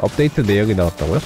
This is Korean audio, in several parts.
업데이트 내역이 나왔다고요?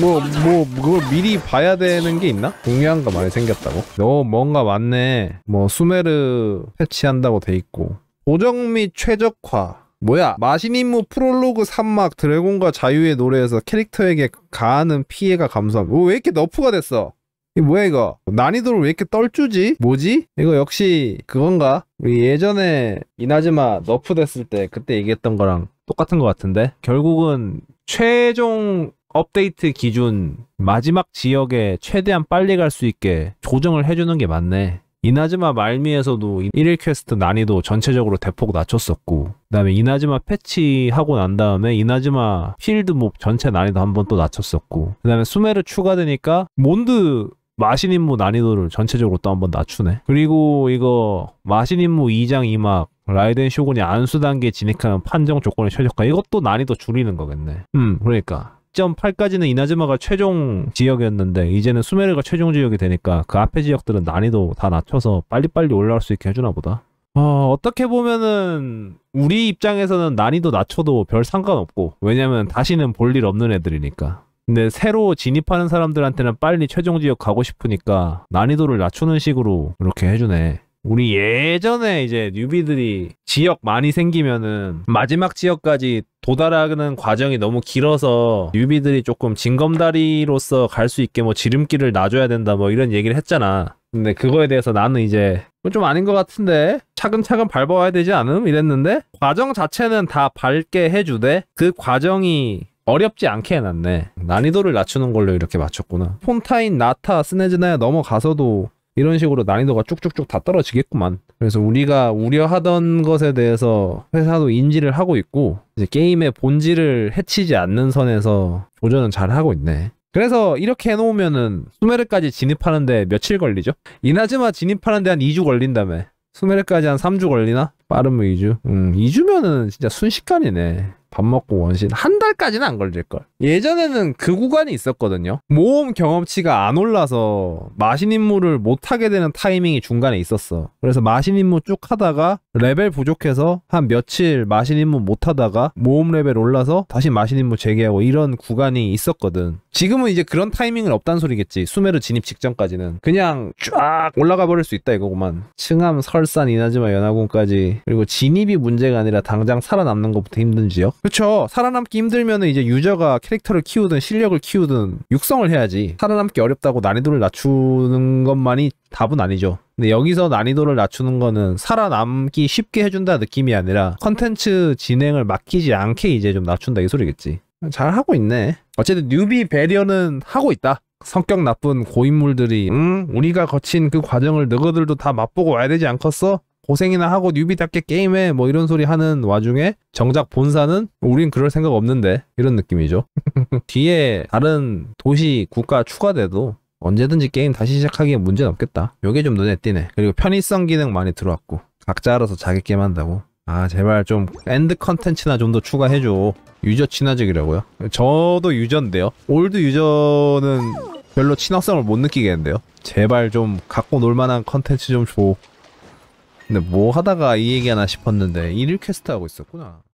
뭐, 뭐, 그걸 미리 봐야 되는 게 있나? 중요한 거 많이 생겼다고? 너 뭔가 많네. 뭐, 수메르 패치한다고 돼 있고. 고정 및 최적화. 뭐야 마신임무 프롤로그 3막 드래곤과 자유의 노래에서 캐릭터에게 가하는 피해가 감소함 오, 뭐, 왜 이렇게 너프가 됐어 이 뭐야 이거 난이도를 왜 이렇게 떨주지 뭐지 이거 역시 그건가 우리 예전에 이나즈마 너프 됐을 때 그때 얘기했던 거랑 똑같은 것 같은데 결국은 최종 업데이트 기준 마지막 지역에 최대한 빨리 갈 수 있게 조정을 해주는 게 맞네. 이나즈마 말미에서도 1일 퀘스트 난이도 전체적으로 대폭 낮췄었고 그 다음에 이나즈마 패치하고 난 다음에 이나즈마 필드 몹 전체 난이도 한 번 또 낮췄었고 그 다음에 수메르 추가되니까 몬드 마신 임무 난이도를 전체적으로 또 한 번 낮추네 그리고 이거 마신 임무 2장 2막 라이덴 쇼군이 안수 단계에 진입하는 판정 조건을 최적화 이것도 난이도 줄이는 거겠네 음 그러니까 2.8까지는 이나즈마가 최종 지역이었는데 이제는 수메르가 최종 지역이 되니까 그 앞에 지역들은 난이도 다 낮춰서 빨리빨리 올라올 수 있게 해주나 보다 어, 어떻게 보면은 우리 입장에서는 난이도 낮춰도 별 상관없고 왜냐면 다시는 볼일 없는 애들이니까 근데 새로 진입하는 사람들한테는 빨리 최종 지역 가고 싶으니까 난이도를 낮추는 식으로 이렇게 해주네 우리 예전에 이제 뉴비들이 지역 많이 생기면은 마지막 지역까지 도달하는 과정이 너무 길어서 뉴비들이 조금 징검다리로서 갈 수 있게 뭐 지름길을 놔줘야 된다 뭐 이런 얘기를 했잖아. 근데 그거에 대해서 나는 이제 뭐 좀 아닌 것 같은데 차근차근 밟아와야 되지 않음 이랬는데 과정 자체는 다 밟게 해주되 그 과정이 어렵지 않게 해놨네 난이도를 낮추는 걸로 이렇게 맞췄구나 폰타인 나타 스네즈나에 넘어가서도 이런 식으로 난이도가 쭉쭉쭉 다 떨어지겠구만. 그래서 우리가 우려하던 것에 대해서 회사도 인지를 하고 있고 이제 게임의 본질을 해치지 않는 선에서 조절은 잘 하고 있네. 그래서 이렇게 해놓으면은 수메르까지 진입하는데 며칠 걸리죠? 이나즈마 진입하는데 한 2주 걸린다며. 수메르까지 한 3주 걸리나? 빠르면 2주? 음, 2주면은 진짜 순식간이네. 밥 먹고 원신 한 달까지는 안 걸릴걸 예전에는 그 구간이 있었거든요 모험 경험치가 안 올라서 마신 임무를 못하게 되는 타이밍이 중간에 있었어 그래서 마신 임무 쭉 하다가 레벨 부족해서 한 며칠 마신 임무 못하다가 모험 레벨 올라서 다시 마신 임무 재개하고 이런 구간이 있었거든 지금은 이제 그런 타이밍은 없단 소리겠지 수메르 진입 직전까지는 그냥 쫙 올라가 버릴 수 있다 이거구만 층암 설산 이나즈마 연화군까지 그리고 진입이 문제가 아니라 당장 살아남는 것부터 힘든 지역 그쵸 살아남기 힘들면 이제 유저가 캐릭터를 키우든 실력을 키우든 육성을 해야지 살아남기 어렵다고 난이도를 낮추는 것만이 답은 아니죠 근데 여기서 난이도를 낮추는 거는 살아남기 쉽게 해준다 느낌이 아니라 컨텐츠 진행을 맡기지 않게 이제 좀 낮춘다 이 소리겠지 잘 하고 있네 어쨌든 뉴비 배려는 하고 있다 성격 나쁜 고인물들이 응? 우리가 거친 그 과정을 너희들도 다 맛보고 와야 되지 않겠어? 고생이나 하고 뉴비답게 게임해 뭐 이런 소리 하는 와중에 정작 본사는 우린 그럴 생각 없는데 이런 느낌이죠. 뒤에 다른 도시 국가 추가돼도 언제든지 게임 다시 시작하기에 문제는 없겠다. 요게 좀 눈에 띄네. 그리고 편의성 기능 많이 들어왔고 각자 알아서 자기 게임 한다고. 아 제발 좀 엔드 컨텐츠나 좀 더 추가해줘. 유저 친화적이라고요? 저도 유저인데요. 올드 유저는 별로 친화성을 못 느끼겠는데요. 제발 좀 갖고 놀만한 컨텐츠 좀 줘. 근데 뭐 하다가 이 얘기 하나 싶었는데 일일 퀘스트 하고 있었구나.